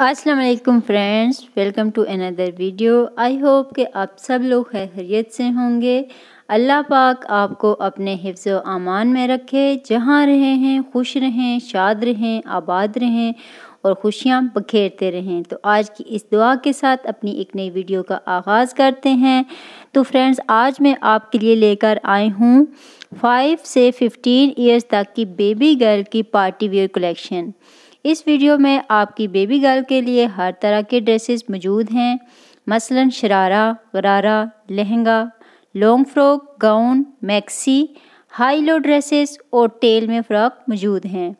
वालेकुम friends welcome to another video I hope कि आप सब लोग खैरियत से होंगे अल्लाह पाक आपको अपने हिफ्ज़ अमान में रखे जहाँ रहें हैं खुश रहें शाद रहें आबाद रहें और खुशियाँ बखेरते रहें तो आज की इस दुआ के साथ अपनी एक नई वीडियो का आगाज़ करते हैं तो फ्रेंड्स आज मैं आपके लिए लेकर आई हूँ फ़ाइव से फ़िफ्टीन ईयर्स तक की बेबी गर्ल की पार्टी वेयर कलेक्शन इस वीडियो में आपकी बेबी गर्ल के लिए हर तरह के ड्रेसेस मौजूद हैं मसलन sharara gharara lehenga long frock gown maxi high low dresses और टेल में फ़्रॉक मौजूद हैं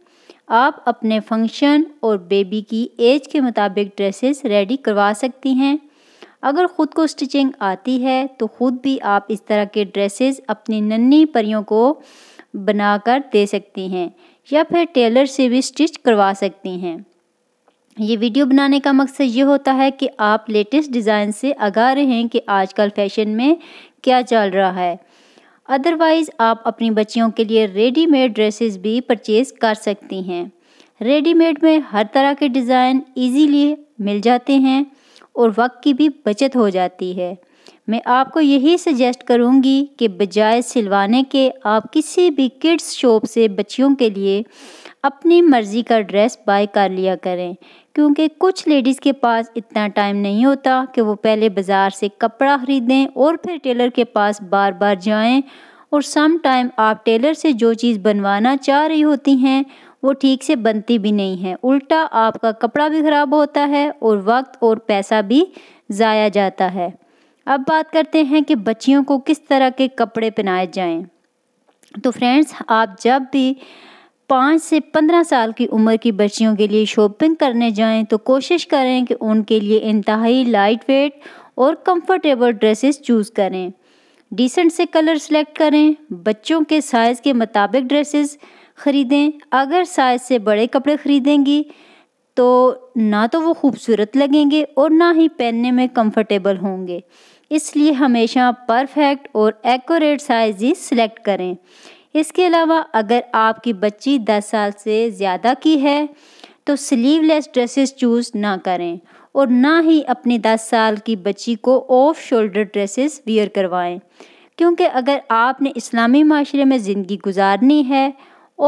आप अपने फंक्शन और बेबी की एज के मुताबिक ड्रेसेस रेडी करवा सकती हैं अगर ख़ुद को स्टिचिंग आती है तो ख़ुद भी आप इस तरह के ड्रेसेस अपनी नन्ही परियों को बनाकर दे सकती हैं या फिर टेलर से भी स्टिच करवा सकती हैं ये वीडियो बनाने का मकसद ये होता है कि आप लेटेस्ट डिज़ाइन से आगा रहें कि आजकल फैशन में क्या चल रहा है अदरवाइज़ आप अपनी बच्चियों के लिए रेडीमेड ड्रेसेस भी परचेज़ कर सकती हैं रेडीमेड में हर तरह के डिज़ाइन इजीली मिल जाते हैं और वक्त की भी बचत हो जाती है मैं आपको यही सजेस्ट करूँगी कि बजाय सिलवाने के आप किसी भी किड्स शॉप से बच्चियों के लिए अपनी मर्ज़ी का ड्रेस बाय कर लिया करें क्योंकि कुछ लेडीज़ के पास इतना टाइम नहीं होता कि वो पहले बाज़ार से कपड़ा ख़रीदें और फिर टेलर के पास बार बार जाएं और सम टाइम आप टेलर से जो चीज़ बनवाना चाह रही होती हैं वो ठीक से बनती भी नहीं है उल्टा आपका कपड़ा भी ख़राब होता है और वक्त और पैसा भी ज़ाया जाता है अब बात करते हैं कि बच्चियों को किस तरह के कपड़े पहनाए जाएं। तो फ्रेंड्स आप जब भी पाँच से पंद्रह साल की उम्र की बच्चियों के लिए शॉपिंग करने जाएं तो कोशिश करें कि उनके लिए इंतहाई लाइट वेट और कंफर्टेबल ड्रेसेस चूज़ करें डिसेंट से कलर सेलेक्ट करें बच्चों के साइज़ के मुताबिक ड्रेसेस ख़रीदें अगर साइज़ से बड़े कपड़े ख़रीदेंगी तो ना तो वो खूबसूरत लगेंगे और ना ही पहनने में कंफर्टेबल होंगे इसलिए हमेशा परफेक्ट और एक्यूरेट साइज़ ही सिलेक्ट करें इसके अलावा अगर आपकी बच्ची 10 साल से ज़्यादा की है तो स्लीवलेस ड्रेसेस चूज़ ना करें और ना ही अपनी 10 साल की बच्ची को ऑफ शोल्डर ड्रेसेस वियर करवाएं क्योंकि अगर आपने इस्लामी माशरे में ज़िंदगी गुजारनी है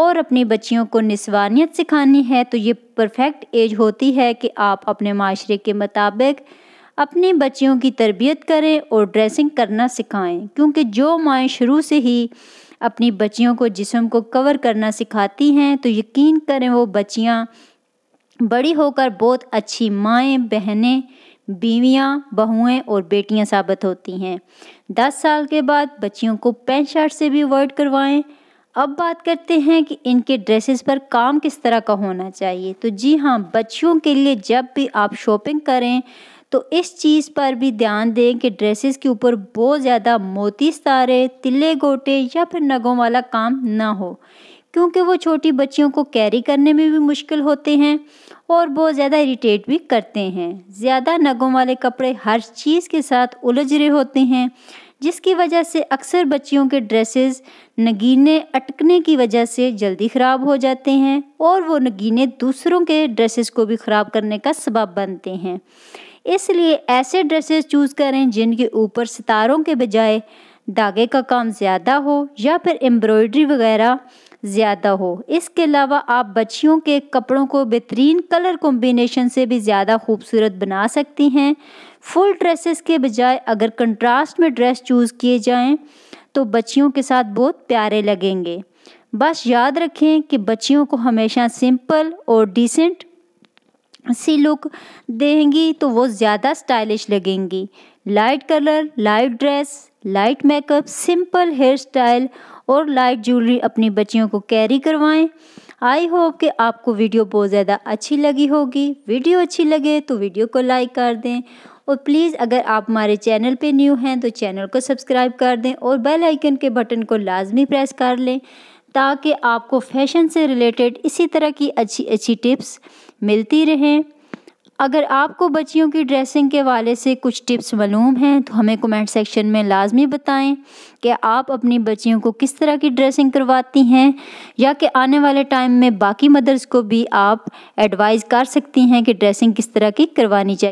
और अपनी बच्चियों को निस्वानियत सिखानी है तो ये परफेक्ट एज होती है कि आप अपने माशरे के मुताबिक अपनी बच्चियों की तरबियत करें और ड्रेसिंग करना सिखाएं क्योंकि जो माएँ शुरू से ही अपनी बच्चियों को जिसम को कवर करना सिखाती हैं तो यकीन करें वो बच्चियाँ बड़ी होकर बहुत अच्छी माएँ बहनें बीवियाँ बहुएँ और बेटियाँ साबित होती हैं दस साल के बाद बच्चियों को पेंट शर्ट से भी अवॉइड करवाएं अब बात करते हैं कि इनके ड्रेसेस पर काम किस तरह का होना चाहिए तो जी हाँ बच्चियों के लिए जब भी आप शॉपिंग करें तो इस चीज़ पर भी ध्यान दें कि ड्रेसेस के ऊपर बहुत ज़्यादा मोती सारे तिले गोटे या फिर नगों वाला काम ना हो क्योंकि वो छोटी बच्चियों को कैरी करने में भी मुश्किल होते हैं और बहुत ज़्यादा इरीटेट भी करते हैं ज़्यादा नगों वाले कपड़े हर चीज़ के साथ उलझ रहे होते हैं जिसकी वजह से अक्सर बच्चियों के ड्रेसेस नगीने अटकने की वजह से जल्दी ख़राब हो जाते हैं और वो नगीने दूसरों के ड्रेसेस को भी ख़राब करने का सबब बनते हैं इसलिए ऐसे ड्रेसेस चूज़ करें जिनके ऊपर सितारों के बजाय धागे का काम ज़्यादा हो या फिर एम्ब्रॉयडरी वगैरह ज़्यादा हो इसके अलावा आप बच्चियों के कपड़ों को बेहतरीन कलर कॉम्बिनेशन से भी ज़्यादा खूबसूरत बना सकती हैं फुल ड्रेसेस के बजाय अगर कंट्रास्ट में ड्रेस चूज़ किए जाएं तो बच्चियों के साथ बहुत प्यारे लगेंगे बस याद रखें कि बच्चियों को हमेशा सिंपल और डिसेंट सी लुक देंगी तो वो ज़्यादा स्टाइलिश लगेंगी light colour light dress light makeup simple hair style और लाइट ज्वेलरी अपनी बच्चियों को कैरी करवाएं आई होप कि आपको वीडियो बहुत ज़्यादा अच्छी लगी होगी वीडियो अच्छी लगे तो वीडियो को लाइक कर दें और प्लीज़ अगर आप हमारे चैनल पे न्यू हैं तो चैनल को सब्सक्राइब कर दें और बेल आइकन के बटन को लाजमी प्रेस कर लें ताकि आपको फैशन से रिलेटेड इसी तरह की अच्छी अच्छी टिप्स मिलती रहें अगर आपको बच्चियों की ड्रेसिंग के वाले से कुछ टिप्स मालूम हैं तो हमें कमेंट सेक्शन में लाजमी बताएं कि आप अपनी बच्चियों को किस तरह की ड्रेसिंग करवाती हैं या कि आने वाले टाइम में बाकी मदर्स को भी आप एडवाइज़ कर सकती हैं कि ड्रेसिंग किस तरह की करवानी चाहिए